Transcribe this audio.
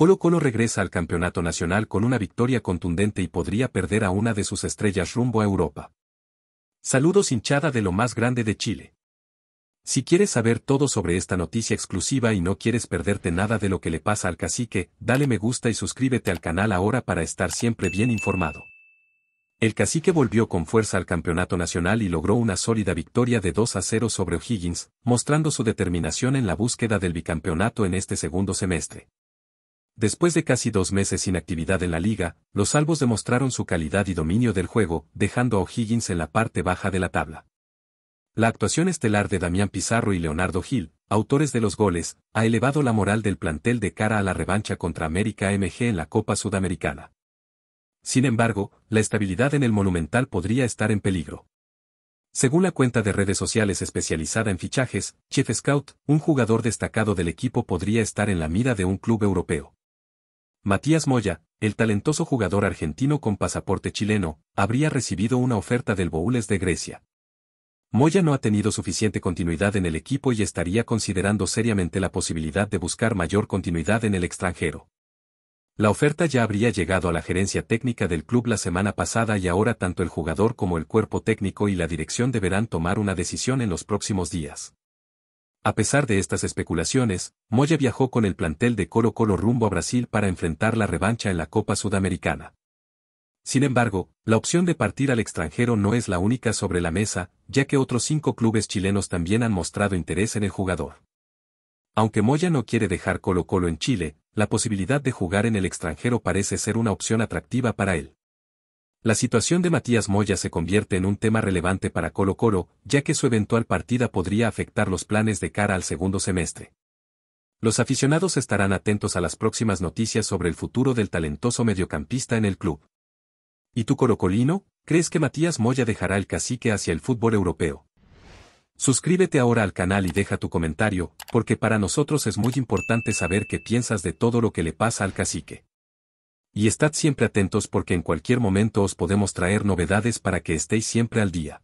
Colo Colo regresa al campeonato nacional con una victoria contundente y podría perder a una de sus estrellas rumbo a Europa. Saludos hinchada de lo más grande de Chile. Si quieres saber todo sobre esta noticia exclusiva y no quieres perderte nada de lo que le pasa al cacique, dale me gusta y suscríbete al canal ahora para estar siempre bien informado. El cacique volvió con fuerza al campeonato nacional y logró una sólida victoria de 2 a 0 sobre O'Higgins, mostrando su determinación en la búsqueda del bicampeonato en este segundo semestre. Después de casi dos meses sin actividad en la liga, los albos demostraron su calidad y dominio del juego, dejando a O'Higgins en la parte baja de la tabla. La actuación estelar de Damián Pizarro y Leonardo Gil, autores de los goles, ha elevado la moral del plantel de cara a la revancha contra América MG en la Copa Sudamericana. Sin embargo, la estabilidad en el Monumental podría estar en peligro. Según la cuenta de redes sociales especializada en fichajes, Chief Scout, un jugador destacado del equipo podría estar en la mira de un club europeo. Matías Moya, el talentoso jugador argentino con pasaporte chileno, habría recibido una oferta del Boules de Grecia. Moya no ha tenido suficiente continuidad en el equipo y estaría considerando seriamente la posibilidad de buscar mayor continuidad en el extranjero. La oferta ya habría llegado a la gerencia técnica del club la semana pasada y ahora tanto el jugador como el cuerpo técnico y la dirección deberán tomar una decisión en los próximos días. A pesar de estas especulaciones, Moya viajó con el plantel de Colo Colo rumbo a Brasil para enfrentar la revancha en la Copa Sudamericana. Sin embargo, la opción de partir al extranjero no es la única sobre la mesa, ya que otros cinco clubes chilenos también han mostrado interés en el jugador. Aunque Moya no quiere dejar Colo Colo en Chile, la posibilidad de jugar en el extranjero parece ser una opción atractiva para él. La situación de Matías Moya se convierte en un tema relevante para Colo Colo, ya que su eventual partida podría afectar los planes de cara al segundo semestre. Los aficionados estarán atentos a las próximas noticias sobre el futuro del talentoso mediocampista en el club. ¿Y tú corocolino, crees que Matías Moya dejará el cacique hacia el fútbol europeo? Suscríbete ahora al canal y deja tu comentario, porque para nosotros es muy importante saber qué piensas de todo lo que le pasa al cacique. Y estad siempre atentos porque en cualquier momento os podemos traer novedades para que estéis siempre al día.